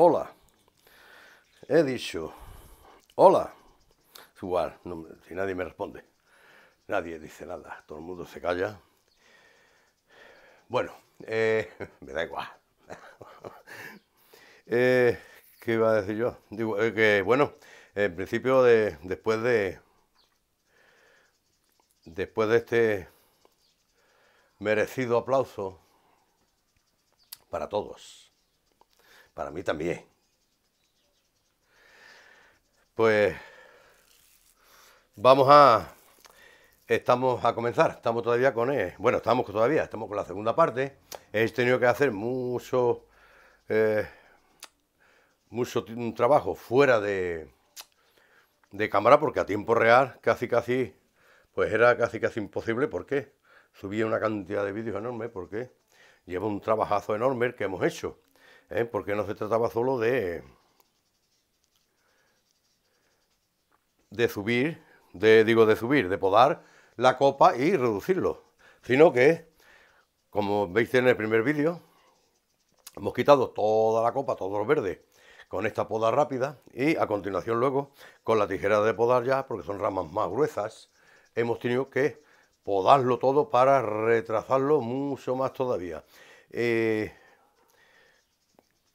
hola. He dicho, hola. Igual, si nadie me responde, nadie dice nada, todo el mundo se calla. Bueno, eh, me da igual. Eh, ¿Qué iba a decir yo? Digo, eh, que bueno, en principio, de, después de. Después de este merecido aplauso para todos. Para mí también. Pues vamos a... Estamos a comenzar, estamos todavía con... Eh, bueno, estamos todavía, estamos con la segunda parte. He tenido que hacer mucho... Eh, mucho trabajo fuera de, de cámara porque a tiempo real casi casi... Pues era casi casi imposible, ¿por qué? Subía una cantidad de vídeos enorme porque lleva un trabajazo enorme el que hemos hecho. ¿eh? porque no se trataba solo de, de subir, de, digo de subir, de podar la copa y reducirlo, sino que, como veis en el primer vídeo, hemos quitado toda la copa, todos los verdes, con esta poda rápida y a continuación luego, con la tijera de podar ya, porque son ramas más gruesas, hemos tenido que podarlo todo para retrasarlo mucho más todavía. Eh,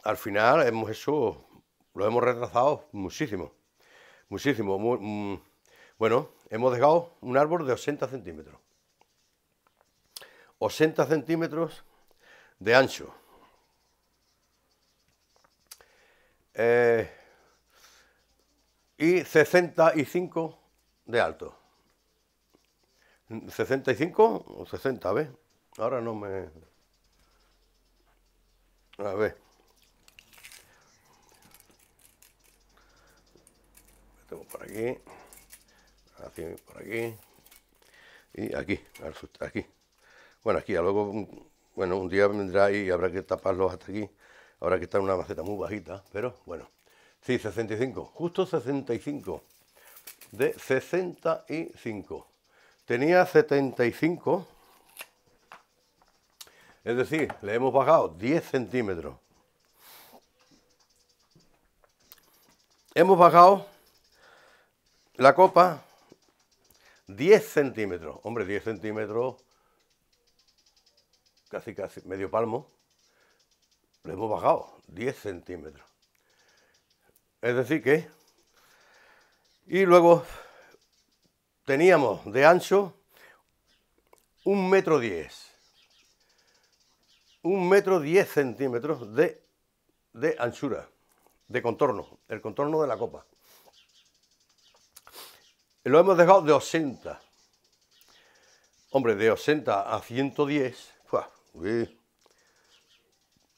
al final hemos lo hemos retrasado muchísimo, muchísimo. Mm, bueno, hemos dejado un árbol de 80 centímetros. 80 centímetros de ancho. Eh, y 65 de alto. 65 o 60, a ver. Ahora no me... A ver. por aquí, por aquí y aquí, aquí. Bueno, aquí, luego, bueno, un día vendrá y habrá que taparlos hasta aquí. habrá que estar en una maceta muy bajita, pero bueno. Sí, 65, justo 65. De 65. Tenía 75. Es decir, le hemos bajado 10 centímetros. Hemos bajado la copa 10 centímetros. Hombre, 10 centímetros, casi, casi, medio palmo. Le hemos bajado 10 centímetros. Es decir que... Y luego teníamos de ancho un metro 10. Un metro 10 centímetros de, de anchura, de contorno, el contorno de la copa lo hemos dejado de 80. Hombre, de 80 a 110,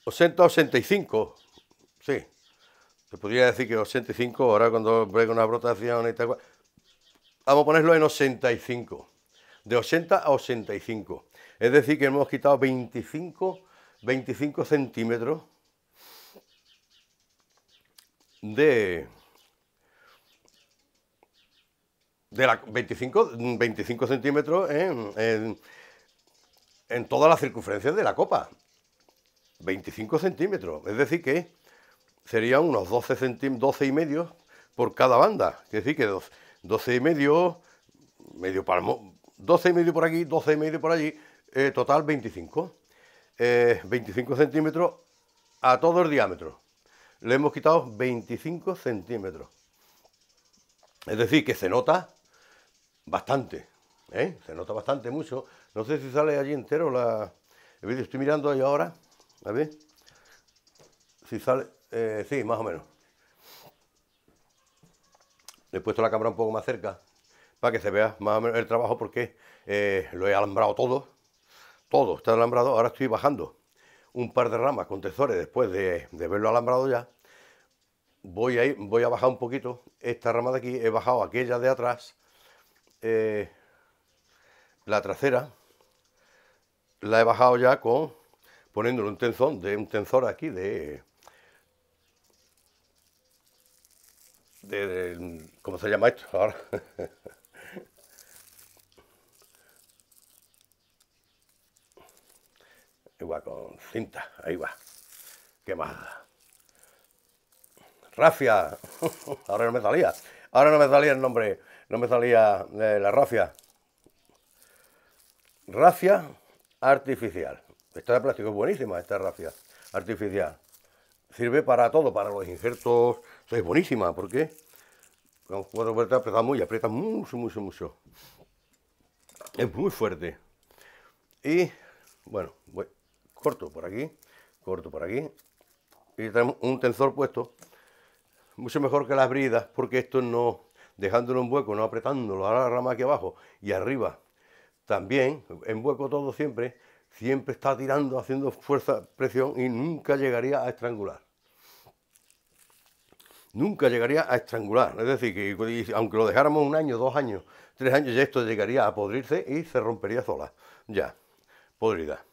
80 a 85, sí. Se podría decir que 85, ahora cuando veo una brotación y tal, vamos a ponerlo en 85. De 80 a 85. Es decir, que hemos quitado 25, 25 centímetros de, de la 25, 25 centímetros en, todas las circunferencias de la copa. 25 centímetros, es decir que serían unos 12, 12 y medio por cada banda. Es decir que 12, y medio, medio palmo, 12 y medio por aquí, 12 y medio por allí, eh, total 25. 25 eh, centímetros a todo el diámetro. Le hemos quitado 25 centímetros. Es decir, que se nota Bastante, ¿eh? Se nota bastante, mucho. No sé si sale allí entero la... vídeo estoy mirando ahí ahora, a ver. Si sale... Eh, sí, más o menos. he puesto la cámara un poco más cerca para que se vea más o menos el trabajo porque eh, lo he alambrado todo. Todo está alambrado. Ahora estoy bajando un par de ramas con tesores después de, de verlo alambrado ya. Voy a, voy a bajar un poquito esta rama de aquí. He bajado aquella de atrás eh, la trasera la he bajado ya con poniéndole un tensor de un tensor aquí de, de, ¿cómo se llama esto ahora? Igual con cinta, ahí va. ¿Qué más? Rafia. ahora no me salía. Ahora no me salía el nombre no me salía eh, la rafia. Rafia artificial. Esta de plástico es buenísima, esta rafia artificial. Sirve para todo, para los injertos. es buenísima, porque con cuatro vueltas aprieta muy, aprieta mucho, mucho, mucho. Es muy fuerte. Y bueno, corto por aquí, corto por aquí. Y tenemos un tensor puesto. Mucho mejor que las bridas, porque esto no, dejándolo en hueco, no apretándolo, ahora la rama aquí abajo y arriba también, en hueco todo siempre, siempre está tirando, haciendo fuerza, presión y nunca llegaría a estrangular. Nunca llegaría a estrangular, es decir, que aunque lo dejáramos un año, dos años, tres años, ya esto llegaría a podrirse y se rompería sola, ya, podrida.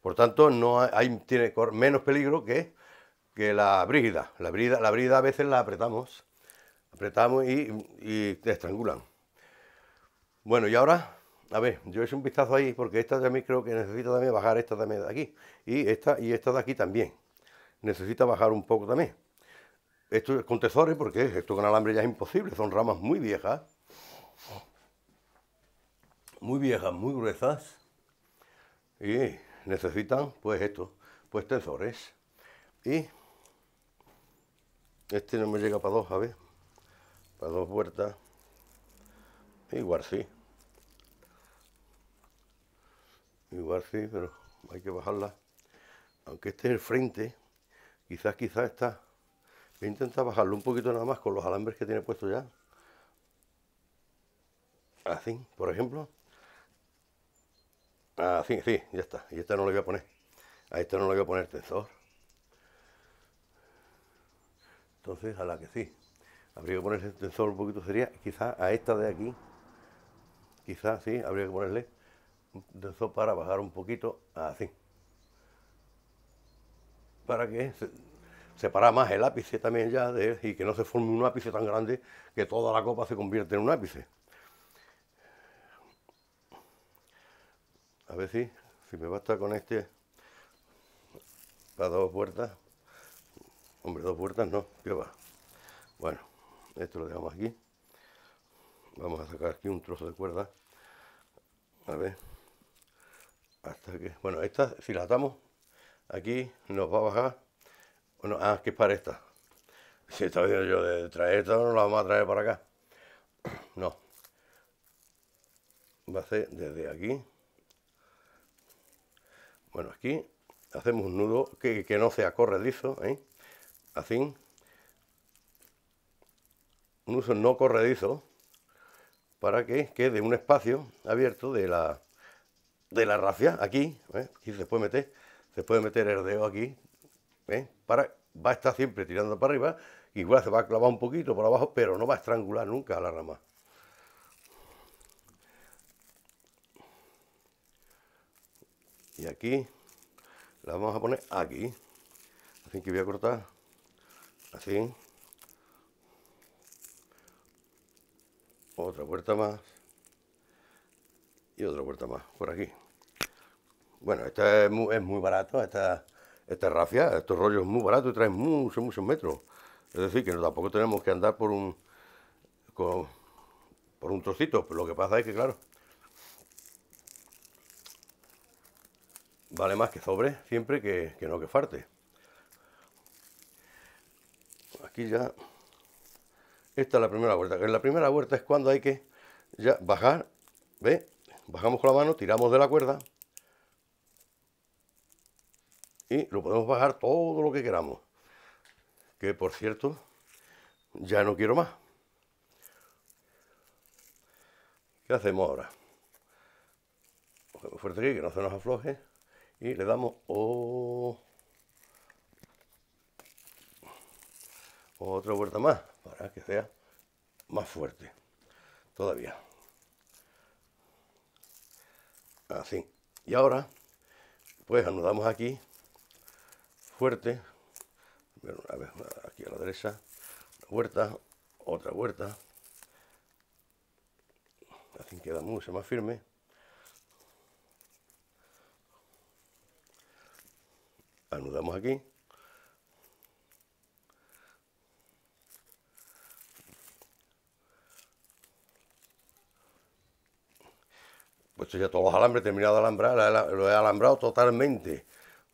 Por tanto, no hay, tiene menos peligro que, que la brígida. La brígida. La brígida a veces la apretamos Apretamos y, te estrangulan. Bueno, y ahora, a ver, yo he un vistazo ahí porque esta también creo que necesita también bajar esta también de aquí. Y esta y esta de aquí también. Necesita bajar un poco también. Esto es con tesores porque esto con alambre ya es imposible, son ramas muy viejas. Muy viejas, muy gruesas. Y necesitan, pues esto, pues tensores. Y este no me llega para dos, a ver las dos puertas igual sí igual sí pero hay que bajarla aunque este es el frente quizás quizás está voy a intentar bajarlo un poquito nada más con los alambres que tiene puesto ya así por ejemplo así sí ya está y esta no le voy a poner a esta no le voy a poner tensor entonces a la que sí habría que ponerle el tensor un poquito, sería quizás a esta de aquí, quizás sí, habría que ponerle un tensor para bajar un poquito así, para que se, separa más el ápice también ya de, y que no se forme un ápice tan grande que toda la copa se convierte en un ápice. A ver si, si me basta con este para dos puertas. Hombre, dos puertas no, ¿qué va? Bueno esto lo dejamos aquí vamos a sacar aquí un trozo de cuerda a ver hasta que bueno esta si la atamos aquí nos va a bajar bueno ah que es para esta si estaba viendo yo de traer esta no la vamos a traer para acá no va a ser desde aquí bueno aquí hacemos un nudo que, que no sea corredizo ¿eh? así un uso no corredizo para que quede un espacio abierto de la, de la rafia, aquí, ¿eh? se puede meter, se puede meter el dedo aquí, ¿eh? para, va a estar siempre tirando para arriba, igual se va a clavar un poquito por abajo, pero no va a estrangular nunca la rama. Y aquí la vamos a poner aquí, así que voy a cortar, así, otra puerta más y otra puerta más por aquí. Bueno, esta es muy, barato, esta, esta rafia, estos rollos es muy baratos y traen muchos, muchos metros. Es decir, que no, tampoco tenemos que andar por un, por un trocito, pero lo que pasa es que, claro, vale más que sobre siempre que, que no que falte. Aquí ya esta es la primera vuelta. En la primera vuelta es cuando hay que bajar, ¿ve? Bajamos con la mano, tiramos de la cuerda y lo podemos bajar todo lo que queramos. Que por cierto, ya no quiero más. ¿Qué hacemos ahora? Cogemos fuerte aquí, que no se nos afloje y le damos otra vuelta más más fuerte todavía. Así. Y ahora, pues anudamos aquí, fuerte, aquí a la derecha, una vuelta, otra vuelta. Así queda mucho más firme. Anudamos ah, aquí. pues ya todos los alambres, terminado de alambrar, lo he alambrado totalmente.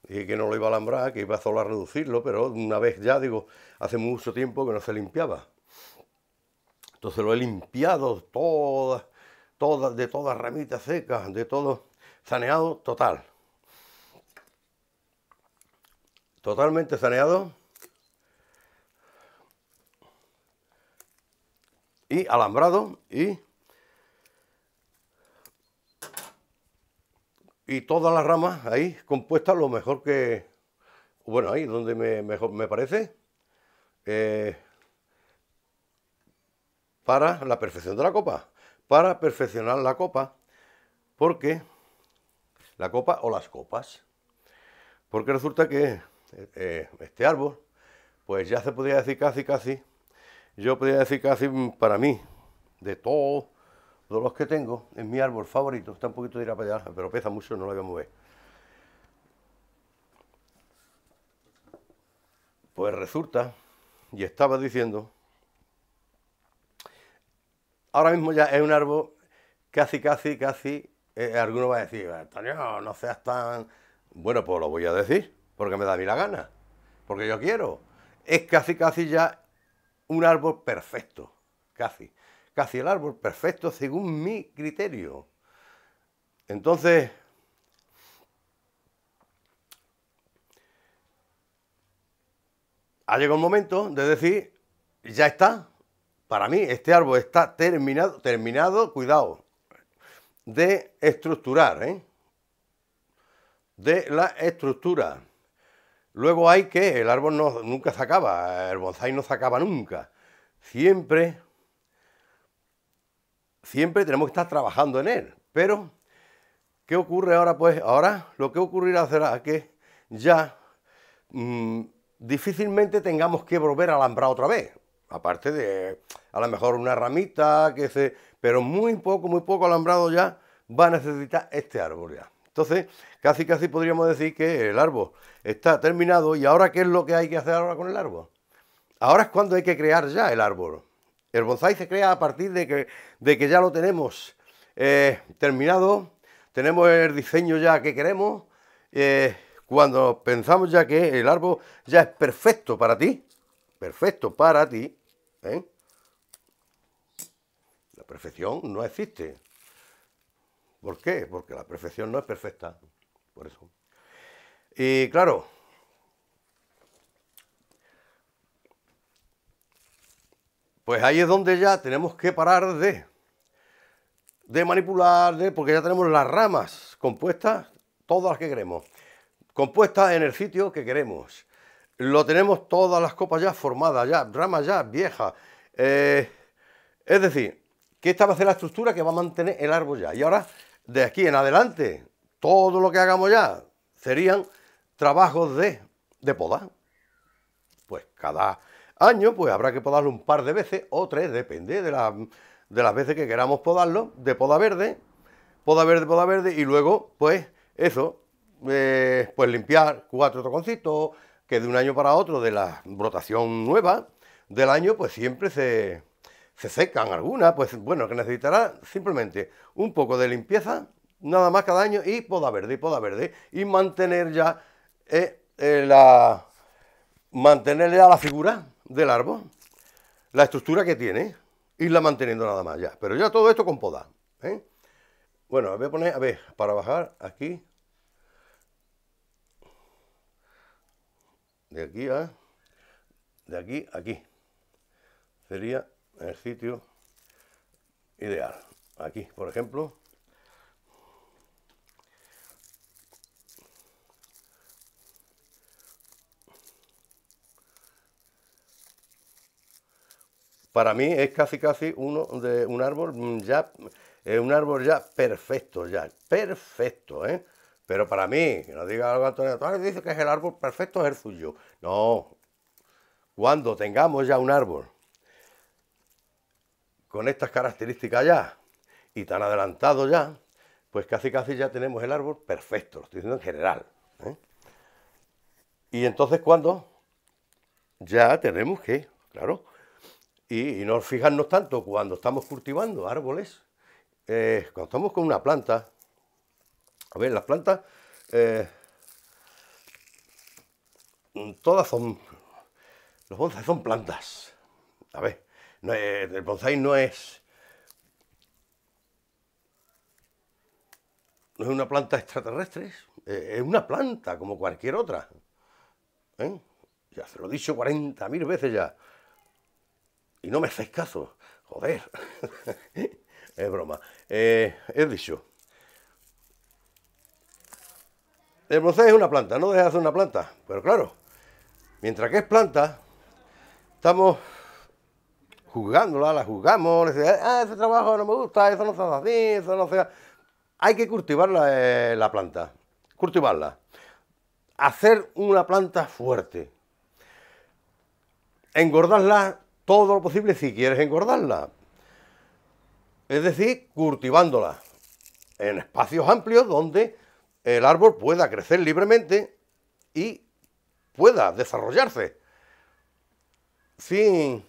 Dije que no lo iba a alambrar, que iba solo a reducirlo, pero una vez ya, digo, hace mucho tiempo que no se limpiaba. Entonces lo he limpiado todas, todas, de todas ramitas secas, de todo saneado total. Totalmente saneado. Y alambrado y y todas las ramas ahí compuestas lo mejor que, bueno, ahí donde me, mejor me parece, eh, para la perfección de la copa, para perfeccionar la copa, porque la copa o las copas, porque resulta que eh, este árbol, pues ya se podría decir casi, casi, yo podría decir casi mm, para mí, de todo todos los que tengo es mi árbol favorito. Está un poquito de para allá, pero pesa mucho, no lo voy a mover. Pues resulta, y estaba diciendo, ahora mismo ya es un árbol casi, casi, casi, eh, alguno va a decir, Antonio, no seas tan... Bueno, pues lo voy a decir, porque me da a mí la gana, porque yo quiero. Es casi, casi ya un árbol perfecto, casi hacia el árbol perfecto según mi criterio. Entonces, ha llegado el momento de decir, ya está, para mí este árbol está terminado, terminado, cuidado, de estructurar, ¿eh? de la estructura. Luego hay que, el árbol no, nunca se acaba, el bonsai no se acaba nunca, siempre siempre tenemos que estar trabajando en él. Pero, ¿qué ocurre ahora? Pues ahora lo que ocurrirá será que ya mm, difícilmente tengamos que volver a alambrar otra vez. Aparte de a lo mejor una ramita, que se. Pero muy poco, muy poco alambrado ya va a necesitar este árbol ya. Entonces, casi casi podríamos decir que el árbol está terminado y ahora qué es lo que hay que hacer ahora con el árbol. Ahora es cuando hay que crear ya el árbol. El bonsai se crea a partir de que, ya lo tenemos eh, terminado, tenemos el diseño ya que queremos, eh, cuando pensamos ya que el árbol ya es perfecto para ti, perfecto para ti, ¿eh? la perfección no existe. ¿Por qué? Porque la perfección no es perfecta, por eso. Y claro, pues ahí es donde ya tenemos que parar de, de manipular, porque ya tenemos las ramas compuestas, todas las que queremos, compuestas en el sitio que queremos. Lo tenemos todas las copas ya formadas, ya, ramas ya viejas. Eh, es decir, que esta va a ser la estructura que va a mantener el árbol ya. Y ahora, de aquí en adelante, todo lo que hagamos ya serían trabajos de poda. Pues cada año, pues habrá que podarlo un par de veces o tres, depende de, las veces que queramos podarlo, de poda verde, poda verde, poda verde, y luego, pues, eso, eh, pues limpiar cuatro toconcitos, que de un año para otro, de la brotación nueva del año, pues siempre se, secan algunas, pues bueno, que necesitará simplemente un poco de limpieza, nada más cada año, y poda verde, poda verde, y mantener ya eh, eh, la... mantenerle a la figura del árbol, la estructura que tiene, y la manteniendo nada más ya. Pero ya todo esto con poda. ¿eh? Bueno, voy a poner, a ver, para bajar aquí. De aquí a... De aquí a aquí. Sería el sitio ideal. Aquí, por ejemplo. para mí es casi casi uno de un árbol mm, ya es un árbol ya perfecto, ya perfecto, ¿eh? Pero para mí, que no diga algo Antonio, dice que es el árbol perfecto, es el suyo. No, cuando tengamos ya un árbol con estas características ya y tan adelantado ya, pues casi casi ya tenemos el árbol perfecto, lo estoy diciendo en general. ¿eh? Y entonces cuando ya tenemos que, claro, y, no fijarnos tanto cuando estamos cultivando árboles, eh, cuando estamos con una planta, a ver, las plantas eh, mm, todas son, los bonsais son plantas, a ver, el bonsai no es, no es una planta extraterrestre, eh, es una planta como cualquier otra, ya se lo he dicho 40.000 veces ya, y no me hacéis caso. Joder. es broma. Eh, he dicho. El proceso es una planta, no deja de ser una planta. Pero claro, mientras que es planta, estamos juzgándola, la juzgamos, le ah, ese trabajo no me gusta, eso no se hace así, eso no se Hay que cultivar la, eh, la planta, cultivarla. Hacer una planta fuerte. Engordarla todo lo posible si quieres engordarla. Es decir, cultivándola en espacios amplios donde el árbol pueda crecer libremente y pueda desarrollarse sin,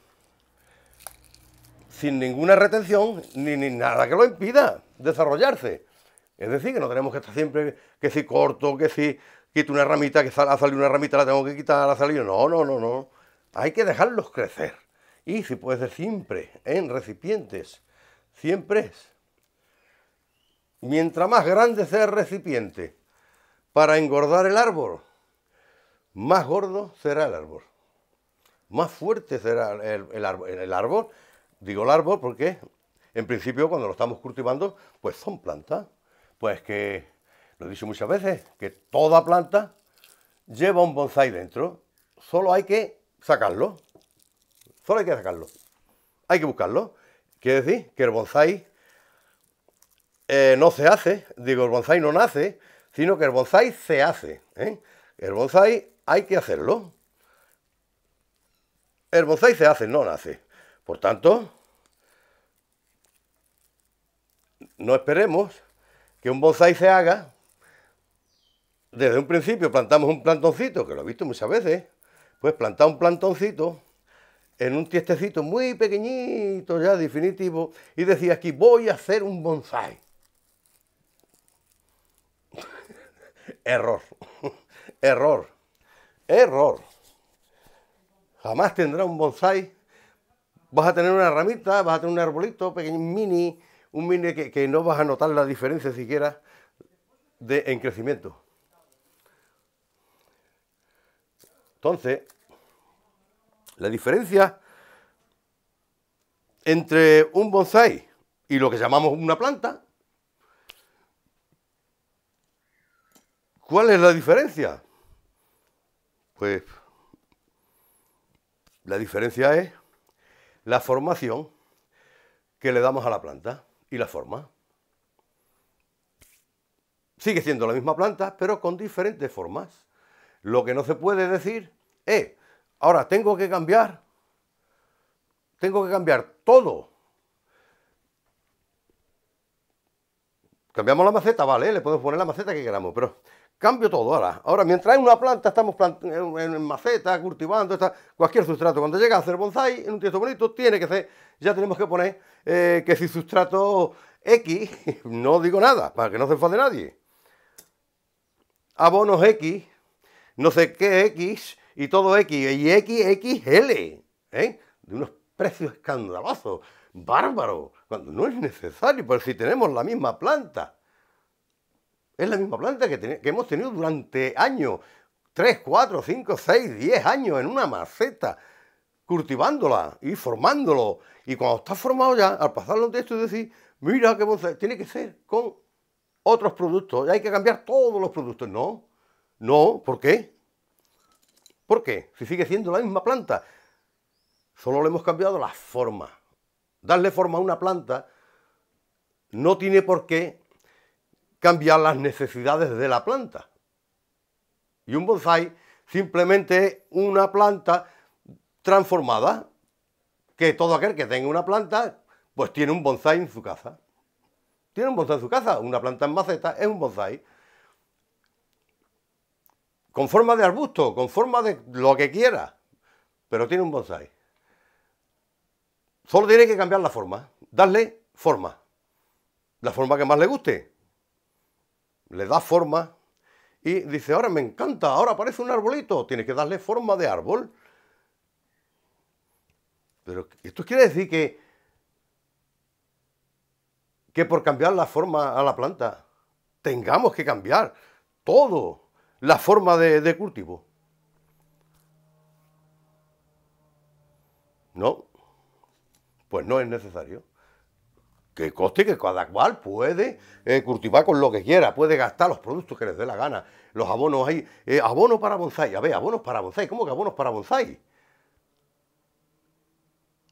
sin ninguna retención ni, nada que lo impida desarrollarse. Es decir, que no tenemos que estar siempre que si corto, que si quito una ramita, que ha salido una ramita, la tengo que quitar, ha salido. No, no, no, no. Hay que dejarlos crecer y si puede ser siempre en recipientes, siempre. es. Mientras más grande sea el recipiente para engordar el árbol, más gordo será el árbol, más fuerte será el, árbol, el árbol. Digo el árbol porque en principio cuando lo estamos cultivando, pues son plantas. Pues que, lo he dicho muchas veces, que toda planta lleva un bonsai dentro, solo hay que sacarlo. Solo hay que sacarlo. Hay que buscarlo. Quiere decir que el bonsai eh, no se hace, digo, el bonsai no nace, sino que el bonsai se hace. ¿eh? El bonsai hay que hacerlo. El bonsai se hace, no nace. Por tanto, no esperemos que un bonsai se haga. Desde un principio plantamos un plantoncito, que lo he visto muchas veces. Pues plantar un plantoncito en un tiestecito muy pequeñito ya definitivo y decía aquí voy a hacer un bonsai. error, error, error. Jamás tendrá un bonsai. Vas a tener una ramita, vas a tener un arbolito pequeño, mini, un mini que, no vas a notar la diferencia siquiera de, en crecimiento. Entonces, la diferencia entre un bonsai y lo que llamamos una planta, ¿cuál es la diferencia? Pues la diferencia es la formación que le damos a la planta y la forma. Sigue siendo la misma planta, pero con diferentes formas. Lo que no se puede decir es Ahora, tengo que cambiar. Tengo que cambiar todo. Cambiamos la maceta, vale, le podemos poner la maceta que queramos, pero cambio todo ahora. Ahora, mientras hay una planta estamos en, maceta, cultivando, cualquier sustrato. Cuando llega a hacer bonsai en un texto bonito, tiene que ser, ya tenemos que poner eh, que si sustrato X, no digo nada, para que no se enfade nadie. Abonos X, no sé qué X, y todo X, y X, X, ¿eh? de unos precios escandalosos, bárbaros, cuando no es necesario, pero si tenemos la misma planta, es la misma planta que, hemos tenido durante años, 3, 4, 5, 6, 10 años en una maceta, cultivándola y formándolo. Y cuando está formado ya, al pasar los y decir, mira qué tiene que ser con otros productos, y hay que cambiar todos los productos. No, no, ¿por qué? ¿Por qué? Si sigue siendo la misma planta. Solo le hemos cambiado la forma. Darle forma a una planta no tiene por qué cambiar las necesidades de la planta. Y un bonsai simplemente es una planta transformada, que todo aquel que tenga una planta, pues tiene un bonsai en su casa. Tiene un bonsai en su casa, una planta en maceta es un bonsai con forma de arbusto, con forma de lo que quiera, pero tiene un bonsai. Solo tiene que cambiar la forma, darle forma, la forma que más le guste. Le da forma y dice, ahora me encanta, ahora parece un arbolito, tiene que darle forma de árbol. Pero esto quiere decir que, que por cambiar la forma a la planta, tengamos que cambiar todo la forma de, cultivo. No, pues no es necesario. Que coste que cada cual puede eh, cultivar con lo que quiera, puede gastar los productos que les dé la gana. Los abonos hay, eh, Abonos para bonsai, a ver, abonos para bonsai, ¿cómo que abonos para bonsai?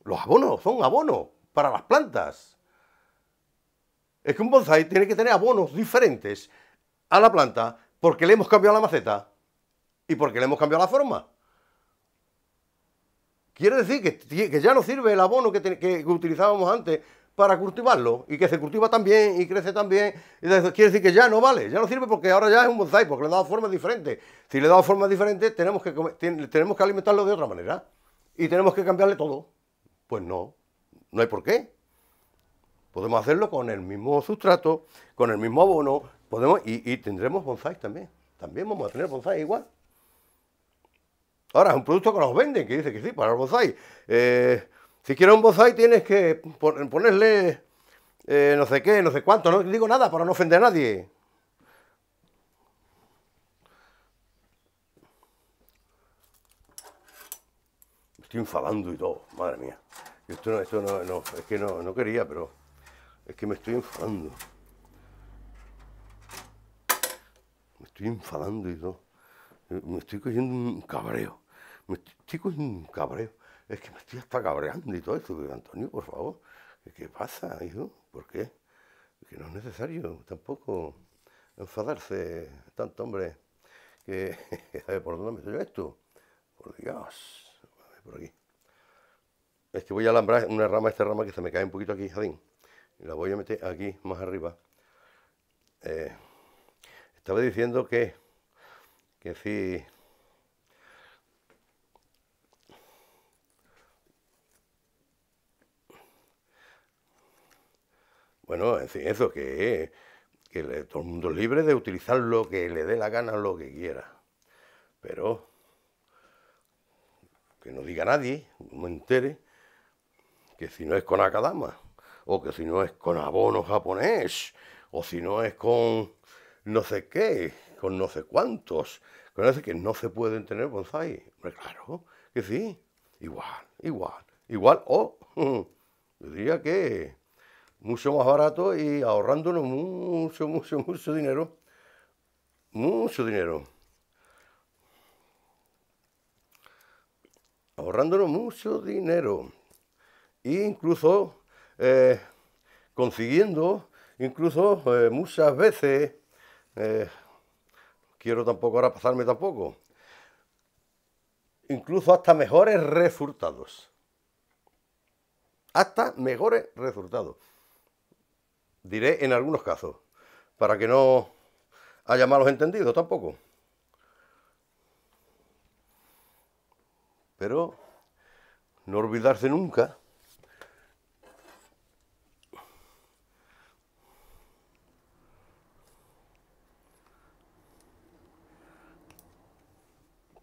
Los abonos son abonos para las plantas. Es que un bonsai tiene que tener abonos diferentes a la planta porque le hemos cambiado la maceta y porque le hemos cambiado la forma. Quiere decir que, ya no sirve el abono que, utilizábamos antes para cultivarlo y que se cultiva también y crece también. Quiere decir que ya no vale, ya no sirve porque ahora ya es un bonsai, porque le he dado formas diferentes. Si le he dado formas diferentes, tenemos que, tenemos que alimentarlo de otra manera y tenemos que cambiarle todo. Pues no, no hay por qué. Podemos hacerlo con el mismo sustrato, con el mismo abono, Podemos, y, tendremos bonsai también. También vamos a tener bonsai igual. Ahora, es un producto que nos venden, que dice que sí, para el bonsai. Eh, si quieres un bonsai tienes que ponerle eh, no sé qué, no sé cuánto, no digo nada para no ofender a nadie. Me estoy enfadando y todo, madre mía. Esto es que no, no quería, pero es que me estoy enfadando. estoy enfadando y todo. Eh, me estoy cogiendo un cabreo. Me estoy cogiendo un cabreo. Es que me estoy hasta cabreando y todo esto. Antonio, por favor, ¿qué pasa, hijo? ¿Por qué? Que no es necesario tampoco enfadarse tanto, hombre. Que, ¿Por dónde me estoy esto? Por Dios. por aquí. Es que voy a alambrar una rama, esta rama que se me cae un poquito aquí, jardín. Y la voy a meter aquí, más arriba. Eh, estaba diciendo que, que si... Bueno, en fin, eso, que, que todo el mundo es libre de utilizar lo que le dé la gana, lo que quiera. Pero que no diga nadie, no me entere, que si no es con Akadama, o que si no es con abono japonés, o si no es con no sé qué, con no sé cuántos, con no sé no se pueden tener bonsai. claro que sí, igual, igual, igual, o diría que mucho más barato y ahorrándonos mucho, mucho, mucho dinero, mucho dinero. Ahorrándonos mucho dinero. E incluso eh, consiguiendo, incluso eh, muchas veces, eh, quiero tampoco ahora pasarme tampoco. Incluso hasta mejores resultados. Hasta mejores resultados. Diré en algunos casos, para que no haya malos entendidos tampoco. Pero no olvidarse nunca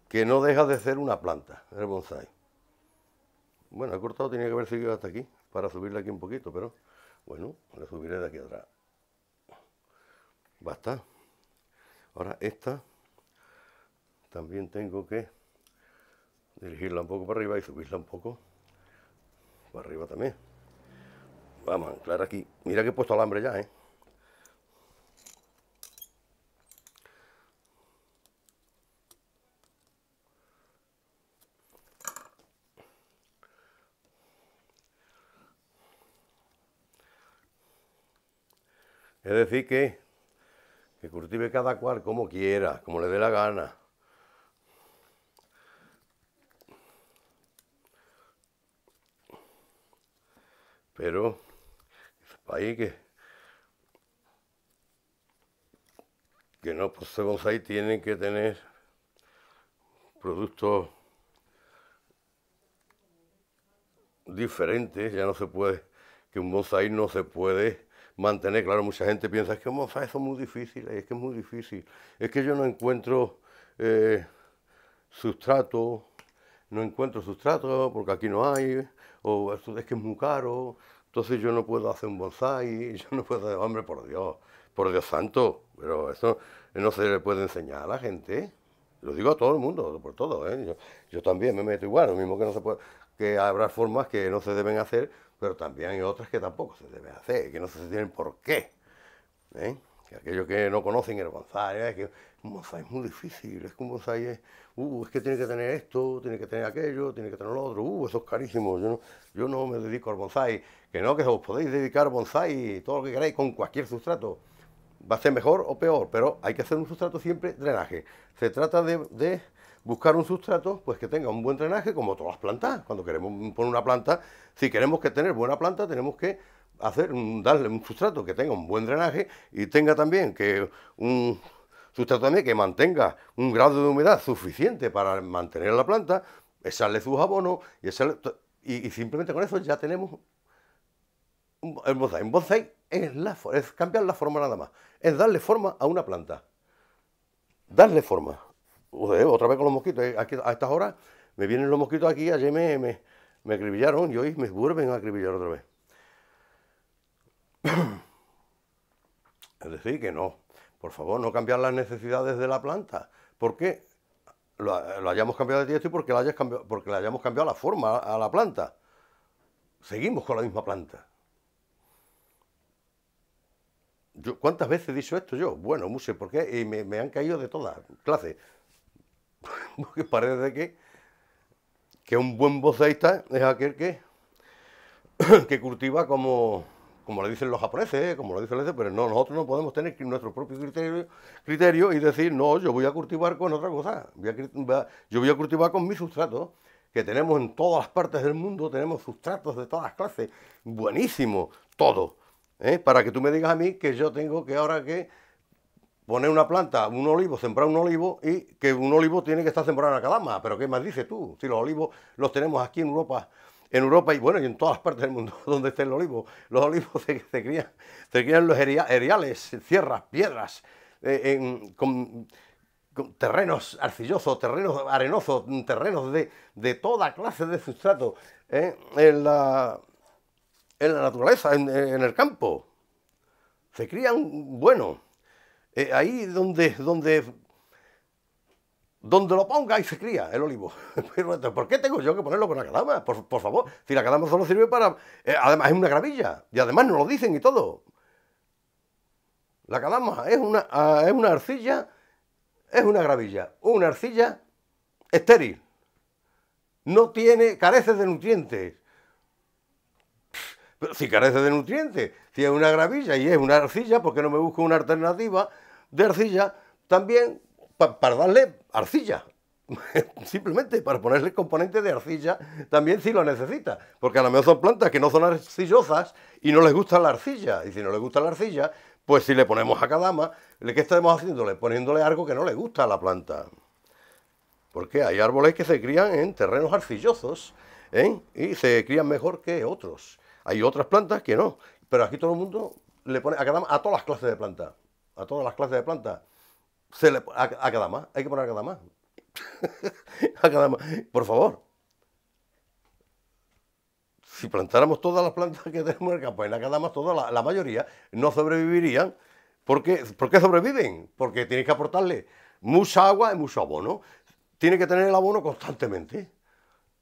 que no deja de ser una planta, el bonsai. Bueno, he cortado, tenía que haber seguido hasta aquí, para subirla aquí un poquito, pero bueno, la subiré de aquí atrás. Basta. Ahora esta también tengo que dirigirla un poco para arriba y subirla un poco para arriba también. Vamos a anclar aquí. Mira que he puesto alambre ya, ¿eh? Es decir, que, que cultive cada cual como quiera, como le dé la gana. Pero, ahí que, que no posee pues, bonsai tienen que tener productos diferentes, ya no se puede, que un bonsai no se puede mantener. Claro, mucha gente piensa, que eso es muy difícil, es que es muy difícil. Es que yo no encuentro eh, sustrato, no encuentro sustrato porque aquí no hay, o esto es que es muy caro, entonces yo no puedo hacer un bonsai, yo no puedo hacer, hombre, por Dios, por Dios santo, pero eso no se le puede enseñar a la gente. Lo digo a todo el mundo, por todo. ¿eh? Yo, también me meto igual, lo mismo que no se puede, que habrá formas que no se deben hacer pero también hay otras que tampoco se deben hacer, que no se tienen por qué. ¿eh? Que aquellos que no conocen el bonsai, es ¿eh? que un bonsai es muy difícil, es que un bonsai es, uh, es que tiene que tener esto, tiene que tener aquello, tiene que tener lo otro, uh, eso es carísimo, yo no, yo no me dedico al bonsai, que no, que os podéis dedicar bonsai, todo lo que queráis, con cualquier sustrato, va a ser mejor o peor, pero hay que hacer un sustrato siempre drenaje. Se trata de buscar un sustrato pues que tenga un buen drenaje como todas las plantas. Cuando queremos poner una planta, si queremos que tener buena planta, tenemos que hacer darle un sustrato que tenga un buen drenaje y tenga también que un sustrato también que mantenga un grado de humedad suficiente para mantener la planta, echarle sus abonos y, y, simplemente con eso ya tenemos el bonsai. Un bonsai es, la, es cambiar la forma nada más, es darle forma a una planta. Darle forma otra vez con los mosquitos. Eh, a estas horas me vienen los mosquitos aquí, ayer me, me, me acribillaron y hoy me vuelven a acribillar otra vez. Es decir, que no. Por favor, no cambiar las necesidades de la planta. Porque lo, lo hayamos cambiado de tiesto y porque, lo porque le hayamos cambiado la forma a la planta. Seguimos con la misma planta. ¿Cuántas veces he dicho esto yo? Bueno, no sé por qué, y me, me han caído de todas clases. porque parece que, que un buen boceísta es aquel que, que cultiva como, como le dicen los japoneses, ¿eh? como lo dicen los pero nosotros no podemos tener nuestro propio criterio, criterio y decir, no, yo voy a cultivar con otra cosa, yo voy a cultivar con mi sustrato, que tenemos en todas las partes del mundo, tenemos sustratos de todas clases, buenísimo, todo. ¿eh? Para que tú me digas a mí que yo tengo que ahora que poner una planta, un olivo, sembrar un olivo y que un olivo tiene que estar sembrado en calama Pero ¿qué más dices tú? Si los olivos los tenemos aquí en Europa, en Europa y bueno, y en todas las partes del mundo donde esté el olivo. Los olivos se, crían, se crían los eriales, sierras, piedras, eh, en, con, terrenos arcillosos, terrenos arenosos, terrenos de, toda clase de sustrato eh, en, la, en, la, naturaleza, en el campo. Se crían, bueno, eh, ahí donde, donde lo ponga y se cría el olivo. ¿por qué tengo yo que ponerlo con la calama? Por, favor, si la calama solo sirve para... Eh, además es una gravilla y además nos lo dicen y todo. La calama es una, ah, es una arcilla, es una gravilla, una arcilla estéril. No tiene, carece de nutrientes. Pero si carece de nutrientes, si es una gravilla y es una arcilla, ¿por qué no me busco una alternativa de arcilla, también para darle arcilla. Simplemente para ponerle componentes de arcilla también si lo necesita, porque a lo mejor son plantas que no son arcillosas y no les gusta la arcilla, y si no les gusta la arcilla, pues si le ponemos a cada dama ¿qué estamos haciéndole? Poniéndole algo que no le gusta a la planta. Porque hay árboles que se crían en terrenos arcillosos ¿eh? y se crían mejor que otros. Hay otras plantas que no, pero aquí todo el mundo le pone a dama a todas las clases de plantas a todas las clases de plantas, se a, cada más, hay que poner a cada más. a cada más. Por favor. Si plantáramos todas las plantas que tenemos en el campo, en cada más, toda la, mayoría, no sobrevivirían. ¿Por qué? sobreviven? Porque tienen que aportarle mucha agua y mucho abono. Tiene que tener el abono constantemente.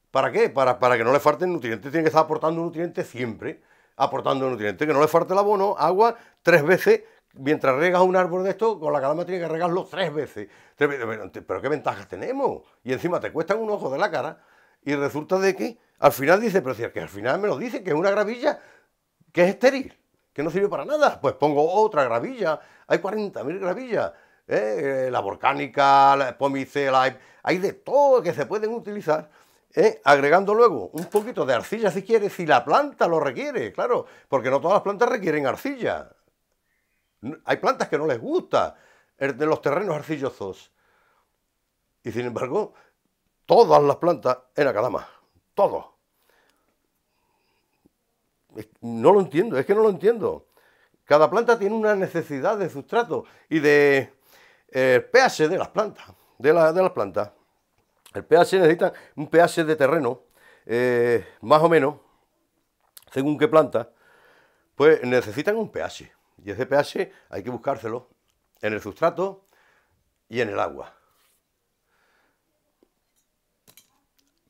¿Para qué? Para, para que no le falten nutrientes. Tiene que estar aportando nutrientes siempre. Aportando nutrientes. Que no le falte el abono, agua, tres veces mientras regas un árbol de esto, con la calama tienes que regarlo tres veces. Pero, qué ventajas tenemos. Y encima te cuestan un ojo de la cara y resulta de que al final dice, pero si que al final me lo dice, que es una gravilla, que es estéril, que no sirve para nada. Pues pongo otra gravilla. Hay 40.000 gravillas. ¿eh? La volcánica, la pomicela... hay de todo que se pueden utilizar. ¿eh? agregando luego un poquito de arcilla si quieres, si la planta lo requiere, claro, porque no todas las plantas requieren arcilla. Hay plantas que no les gusta de los terrenos arcillosos. Y sin embargo, todas las plantas en Acadama, todos. No lo entiendo, es que no lo entiendo. Cada planta tiene una necesidad de sustrato y de el eh, pH de las plantas, de, las plantas. El pH necesita un pH de terreno, eh, más o menos, según qué planta, pues necesitan un pH. Y ese pH hay que buscárselo en el sustrato y en el agua.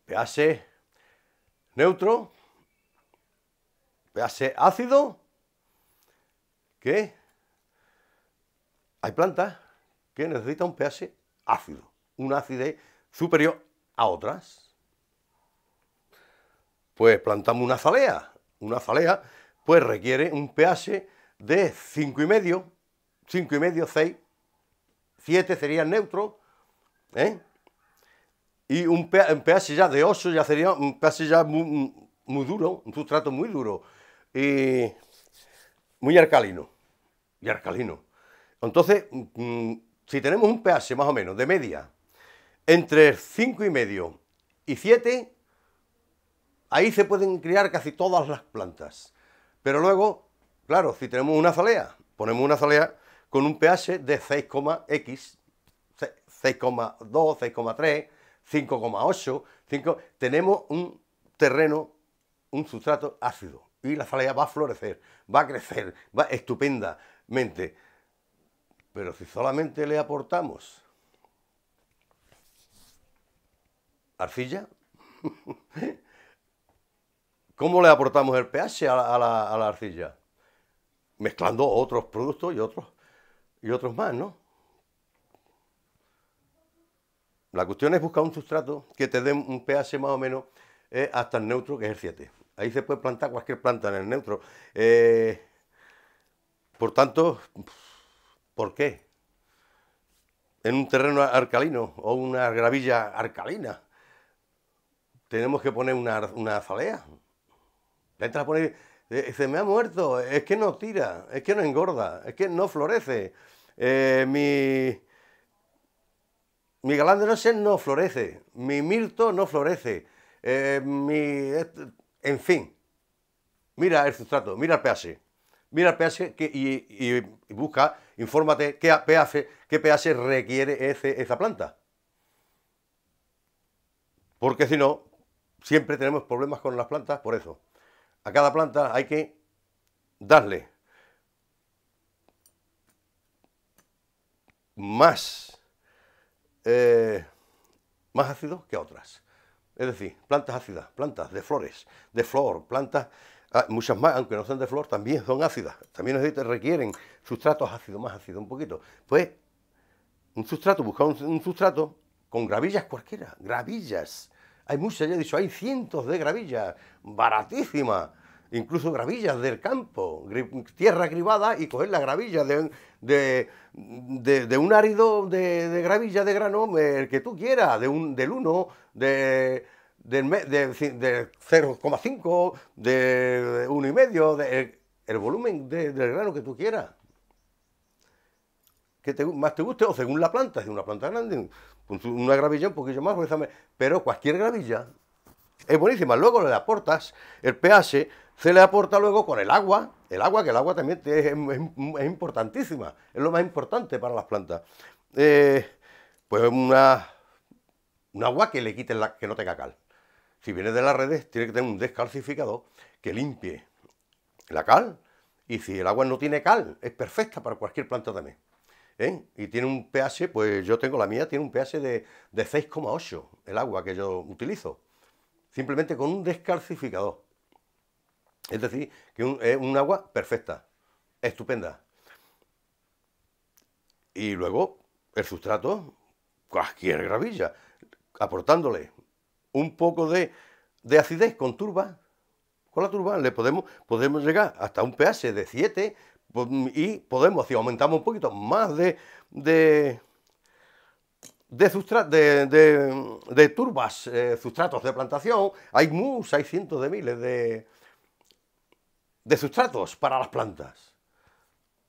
pH neutro, pH ácido, que hay plantas que necesitan un pH ácido, un ácido superior a otras. Pues plantamos una zalea, una zalea pues requiere un pH de 5 y medio, cinco y medio, 6, 7 sería neutro, ¿eh? y un, pH ya de 8 ya sería un pH ya muy, duro, un sustrato muy duro, y muy alcalino, y alcalino. Entonces, mm, si tenemos un pH más o menos de media, entre 5 y medio y 7, ahí se pueden criar casi todas las plantas. Pero luego Claro, si tenemos una azalea, ponemos una azalea con un pH de 6,x, 6,2, 6,3, 5,8, tenemos un terreno, un sustrato ácido y la azalea va a florecer, va a crecer, va estupendamente. Pero si solamente le aportamos arcilla, ¿cómo le aportamos el pH a la arcilla? mezclando otros productos y otros, y otros más, ¿no? La cuestión es buscar un sustrato que te dé un pH más o menos eh, hasta el neutro, que es el 7. Ahí se puede plantar cualquier planta en el neutro. Eh, por tanto, ¿por qué? En un terreno alcalino o una gravilla alcalina tenemos que poner una, una azalea. Entras a poner eh, se me ha muerto, es que no tira, es que no engorda, es que no florece. Eh, mi, mi galán de no florece, mi milto no florece, eh, mi, en fin. Mira el sustrato, mira el pH, mira el pH que, y, busca, infórmate qué pH, qué pH requiere esa planta. Porque si no, siempre tenemos problemas con las plantas por eso a cada planta hay que darle más, eh, más ácido que a otras. Es decir, plantas ácidas, plantas de flores, de flor, plantas, ah, muchas más, aunque no sean de flor, también son ácidas. También requieren sustratos ácidos, más ácidos, un poquito. Pues un sustrato, buscar un sustrato con gravillas cualquiera, gravillas hay muchas, ya he dicho, hay cientos de gravillas, baratísimas, incluso gravillas del campo, tierra cribada y coger la gravilla de, un árido de, gravilla de grano, eh, el que tú quieras, de un, del 1, de, del, de, 0,5, de 1,5, el, volumen del grano que tú quieras que más te guste o según la planta, si una planta grande, una gravilla un poquillo más, pero cualquier gravilla es buenísima. Luego le aportas el pH, se le aporta luego con el agua, el agua, que el agua también es, importantísima, es lo más importante para las plantas. Eh, pues una, un agua que le quite que no tenga cal. Si viene de las redes, tiene que tener un descalcificador que limpie la cal. Y si el agua no tiene cal, es perfecta para cualquier planta también. ¿eh? Y tiene un pH, pues yo tengo la mía, tiene un pH de, de 6,8, el agua que yo utilizo. Simplemente con un descalcificador. Es decir, que es un agua perfecta, estupenda. Y luego el sustrato, cualquier gravilla, aportándole un poco de, de acidez con turba, con la turba le podemos, podemos llegar hasta un pH de 7, pues, y podemos, si aumentamos un poquito más de, de, de, de, turbas, eh, sustratos de plantación, hay muy, hay cientos de miles de, de sustratos para las plantas.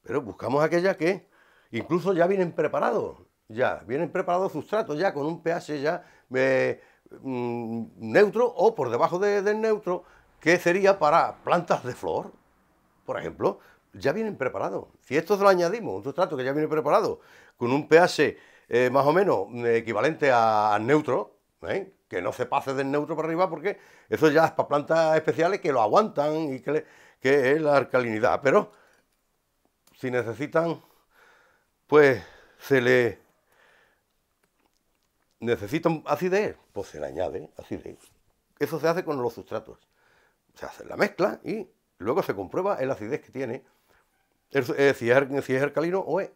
Pero buscamos aquella que incluso ya vienen preparados, ya, vienen preparados sustratos ya con un pH ya eh, mm, neutro o por debajo del neutro, que sería para plantas de flor, por ejemplo ya vienen preparados. Si esto lo añadimos, un sustrato que ya viene preparado, con un pH eh, más o menos mm, equivalente al neutro, ¿eh? que no se pase del neutro para arriba, porque eso ya es para plantas especiales que lo aguantan y que, que es la alcalinidad. Pero si necesitan, pues se le necesitan acidez, pues se le añade acidez. Eso se hace con los sustratos. Se hace la mezcla y luego se comprueba el acidez que tiene eh, si, es, alcalino o es,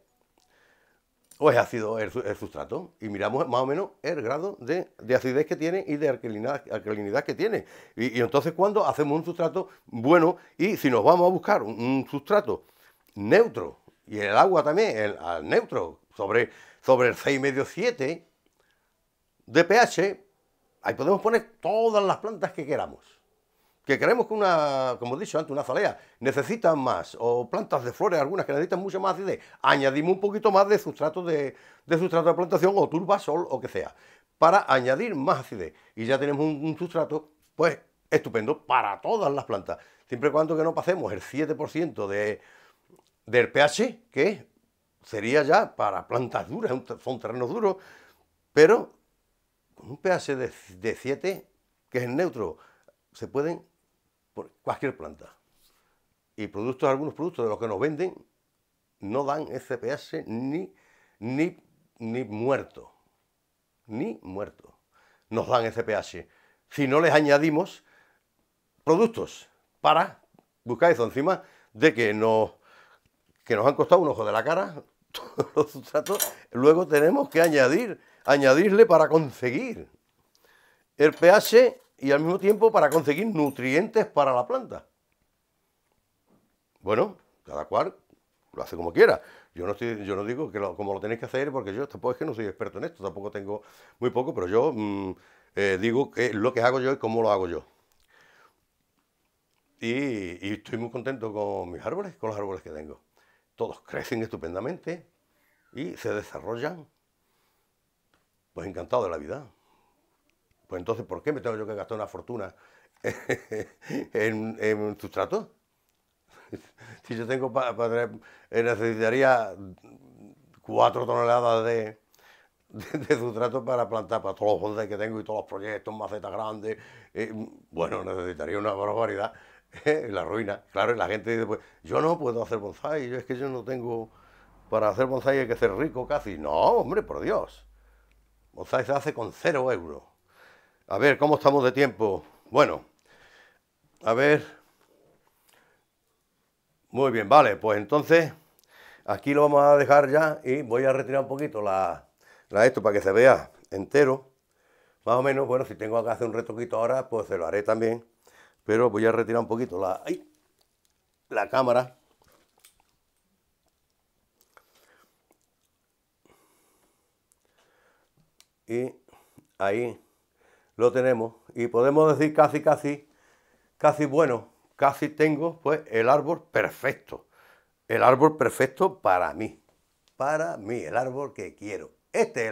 o es ácido el, sustrato. Y miramos más o menos el grado de, acidez que tiene y de alcalinidad, que tiene. Y, entonces cuando hacemos un sustrato bueno y si nos vamos a buscar un, sustrato neutro, y el agua también, al neutro, sobre, sobre el medio 7 de pH, ahí podemos poner todas las plantas que queramos que queremos que una, como he dicho antes, una azalea necesita más, o plantas de flores, algunas que necesitan mucho más acidez, añadimos un poquito más de sustrato de, sustrato de plantación, o turba, sol, o que sea, para añadir más acidez. Y ya tenemos un, sustrato, pues, estupendo para todas las plantas. Siempre y cuando que no pasemos el 7% del pH, que sería ya para plantas duras, son terrenos duros, pero con un pH de, de 7, que es el neutro, se pueden por cualquier planta. Y productos, algunos productos de los que nos venden no dan SPS ni, ni, ni muerto. Ni muerto. Nos dan pH Si no les añadimos productos para buscar eso encima de que nos, que nos han costado un ojo de la cara todos los sustratos, luego tenemos que añadir, añadirle para conseguir el pH y al mismo tiempo para conseguir nutrientes para la planta. Bueno, cada cual lo hace como quiera. Yo no, estoy, yo no digo que como lo tenéis que hacer porque yo tampoco es que no soy experto en esto, tampoco tengo muy poco, pero yo mm, eh, digo que lo que hago yo y cómo lo hago yo. y, estoy muy contento con mis árboles, con los árboles que tengo. Todos crecen estupendamente y se desarrollan. Pues encantado de la vida. Pues entonces, ¿por qué me tengo yo que gastar una fortuna en, en sustrato? si yo tengo para, eh, necesitaría cuatro toneladas de, de, sustrato para plantar para todos los bonsais que tengo y todos los proyectos, macetas grandes. Eh, bueno, necesitaría una barbaridad. Eh, la ruina, claro, y la gente dice, pues yo no puedo hacer bonsai, es que yo no tengo, para hacer bonsai hay que ser rico casi. No, hombre, por Dios, bonsai se hace con cero euros. A ver, ¿cómo estamos de tiempo? Bueno, a ver. Muy bien, vale, pues entonces aquí lo vamos a dejar ya y voy a retirar un poquito la, esto para que se vea entero. Más o menos, bueno, si tengo que hacer un retoquito ahora, pues se lo haré también. Pero voy a retirar un poquito la, ¡ay! la cámara. Y ahí lo tenemos y podemos decir casi, casi, casi bueno, casi tengo pues el árbol perfecto, el árbol perfecto para mí, para mí, el árbol que quiero. Este es el